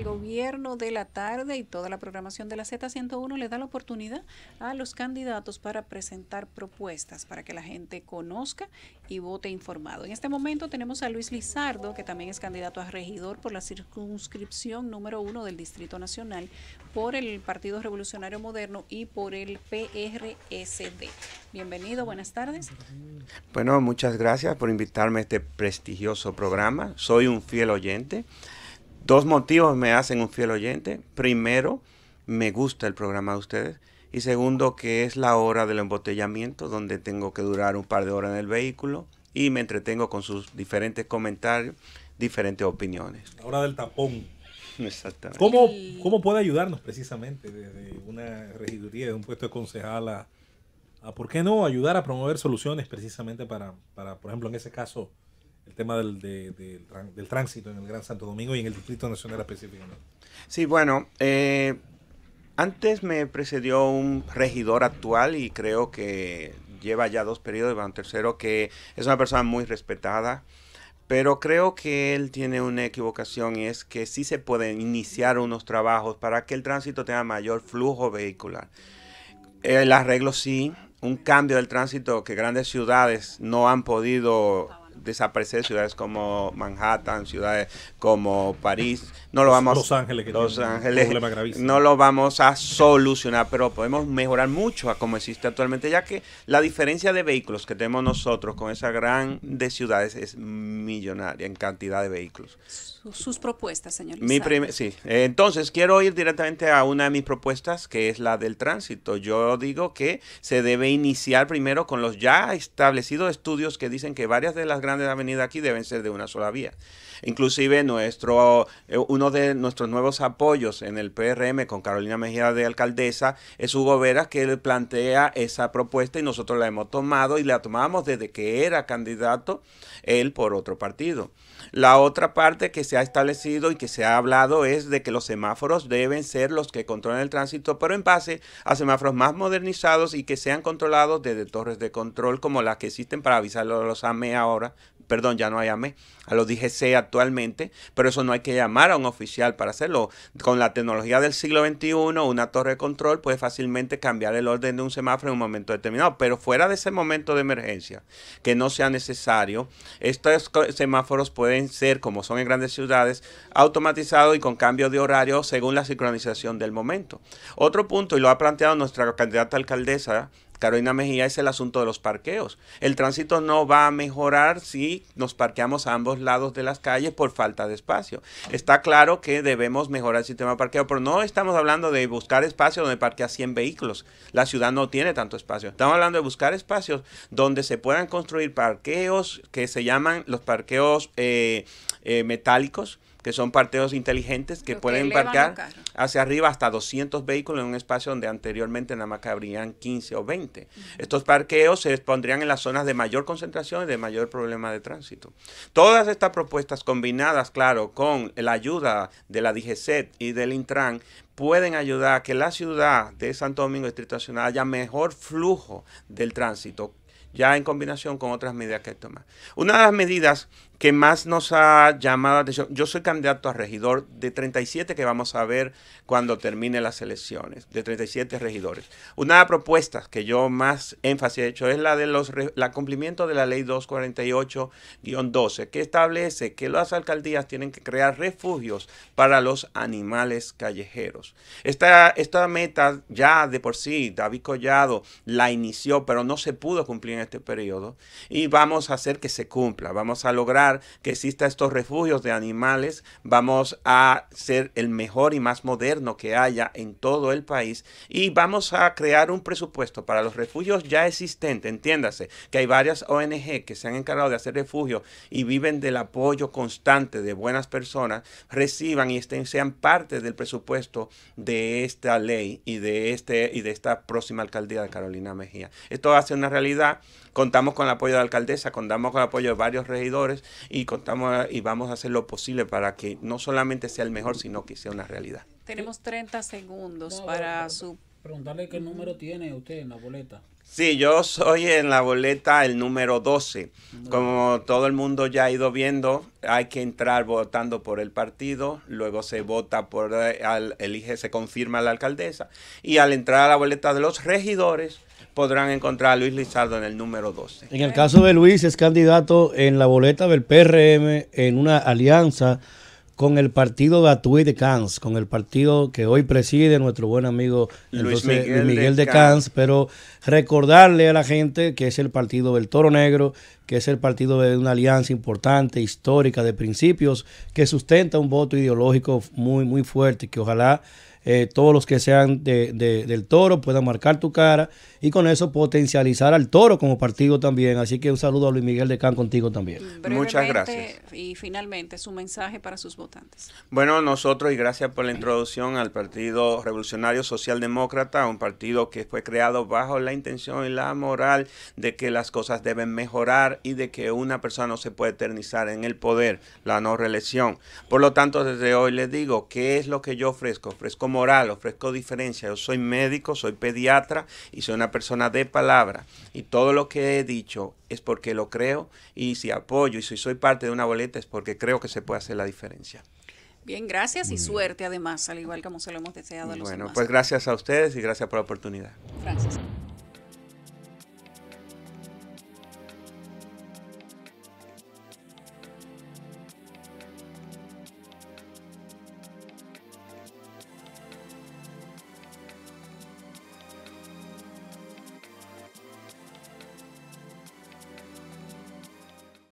el gobierno de la tarde y toda la programación de la Z101 le da la oportunidad a los candidatos para presentar propuestas para que la gente conozca y vote informado. En este momento tenemos a Luis Lizardo, que también es candidato a regidor por la circunscripción número uno del Distrito Nacional por el Partido Revolucionario Moderno y por el PRSD. Bienvenido, buenas tardes. Bueno, muchas gracias por invitarme a este prestigioso programa. Soy un fiel oyente. Dos motivos me hacen un fiel oyente. Primero, me gusta el programa de ustedes. Y segundo, que es la hora del embotellamiento, donde tengo que durar un par de horas en el vehículo y me entretengo con sus diferentes comentarios, diferentes opiniones. La hora del tapón. Exactamente. ¿Cómo, puede ayudarnos precisamente desde una regiduría, de un puesto de concejal a, a, ¿por qué no?, ayudar a promover soluciones precisamente para, para por ejemplo, en ese caso, tema del, del, tránsito en el Gran Santo Domingo y en el Distrito Nacional específicamente. Sí, bueno, eh, antes me precedió un regidor actual y creo que lleva ya dos periodos, va un tercero, que es una persona muy respetada, pero creo que él tiene una equivocación y es que sí se pueden iniciar unos trabajos para que el tránsito tenga mayor flujo vehicular. El arreglo sí, un cambio del tránsito que grandes ciudades no han podido desaparecer ciudades como Manhattan, ciudades como París. No lo vamos Los Ángeles, que Los Ángeles, no lo vamos a solucionar, pero podemos mejorar mucho a como existe actualmente, ya que la diferencia de vehículos que tenemos nosotros con esa gran ciudades es millonaria en cantidad de vehículos. Sus, propuestas, señor. Mi sí. Entonces, quiero ir directamente a una de mis propuestas, que es la del tránsito. Yo digo que se debe iniciar primero con los ya establecidos estudios que dicen que varias de las grandes grandes avenida aquí deben ser de una sola vía. Inclusive nuestro, eh, uno de nuestros nuevos apoyos en el PRM con Carolina Mejía de alcaldesa es Hugo Veras que plantea esa propuesta y nosotros la hemos tomado y la tomamos desde que era candidato él por otro partido. La otra parte que se ha establecido y que se ha hablado es de que los semáforos deben ser los que controlan el tránsito, pero en base a semáforos más modernizados y que sean controlados desde torres de control como las que existen para avisar a los AME ahora, perdón, ya no llamé, a los DGC actualmente, pero eso no hay que llamar a un oficial para hacerlo. Con la tecnología del siglo XXI, una torre de control puede fácilmente cambiar el orden de un semáforo en un momento determinado, pero fuera de ese momento de emergencia, que no sea necesario, estos semáforos pueden ser, como son en grandes ciudades, automatizados y con cambio de horario según la sincronización del momento. Otro punto, y lo ha planteado nuestra candidata alcaldesa Carolina Mejía es el asunto de los parqueos. El tránsito no va a mejorar si nos parqueamos a ambos lados de las calles por falta de espacio. Está claro que debemos mejorar el sistema de parqueo, pero no estamos hablando de buscar espacio donde parquea 100 vehículos. La ciudad no tiene tanto espacio. Estamos hablando de buscar espacios donde se puedan construir parqueos que se llaman los parqueos eh, eh, metálicos que son parqueos inteligentes que pueden embarcar hacia arriba hasta 200 vehículos en un espacio donde anteriormente nada más cabrían 15 o 20. Estos parqueos se pondrían en las zonas de mayor concentración y de mayor problema de tránsito. Todas estas propuestas combinadas, claro, con la ayuda de la DGCET y del Intran, pueden ayudar a que la ciudad de Santo Domingo Distrito Nacional haya mejor flujo del tránsito, ya en combinación con otras medidas que hay que tomar. Una de las medidas que más nos ha llamado la atención. Yo soy candidato a regidor de 37 que vamos a ver cuando termine las elecciones, de 37 regidores. Una de las propuestas que yo más énfasis he hecho es la de los la cumplimiento de la ley 248-12, que establece que las alcaldías tienen que crear refugios para los animales callejeros. Esta, esta meta ya de por sí, David Collado la inició, pero no se pudo cumplir en este periodo y vamos a hacer que se cumpla, vamos a lograr que exista estos refugios de animales. Vamos a ser el mejor y más moderno que haya en todo el país y vamos a crear un presupuesto para los refugios ya existentes. Entiéndase que hay varias ONG que se han encargado de hacer refugio y viven del apoyo constante de buenas personas, reciban y estén, sean parte del presupuesto de esta ley y de, este, y de esta próxima alcaldía de Carolina Mejía. Esto va a ser una realidad. Contamos con el apoyo de la alcaldesa, contamos con el apoyo de varios regidores y contamos y vamos a hacer lo posible para que no solamente sea el mejor, sino que sea una realidad. Tenemos 30 segundos para su Preguntarle qué número tiene usted en la boleta. Sí, yo soy en la boleta el número 12. Como todo el mundo ya ha ido viendo, hay que entrar votando por el partido, luego se vota por, eh, elige, se confirma la alcaldesa. Y al entrar a la boleta de los regidores, podrán encontrar a Luis Lizardo en el número 12. En el caso de Luis, es candidato en la boleta del PRM en una alianza con el partido de Atuí de Cans, con el partido que hoy preside nuestro buen amigo Luis Miguel, de, pero recordarle a la gente que es el partido del Toro Negro, que es el partido de una alianza importante, histórica, de principios, que sustenta un voto ideológico muy, muy fuerte, que ojalá eh, todos los que sean del toro puedan marcar tu cara y con eso potencializar al toro como partido también. Así que un saludo a Luis Miguel de Can contigo también. Mm, Muchas gracias. Y finalmente, su mensaje para sus votantes. Bueno, nosotros, y gracias por la introducción al Partido Revolucionario Socialdemócrata, un partido que fue creado bajo la intención y la moral de que las cosas deben mejorar y de que una persona no se puede eternizar en el poder, la no reelección. Por lo tanto, desde hoy les digo, ¿qué es lo que yo ofrezco? Ofrezco moral, ofrezco diferencia. Yo soy médico, soy pediatra y soy una persona de palabra. Y todo lo que he dicho es porque lo creo y si apoyo y si soy parte de una boleta es porque creo que se puede hacer la diferencia. Bien, gracias y suerte además, al igual como se lo hemos deseado a los bueno, demás. Bueno, pues gracias a ustedes y gracias por la oportunidad.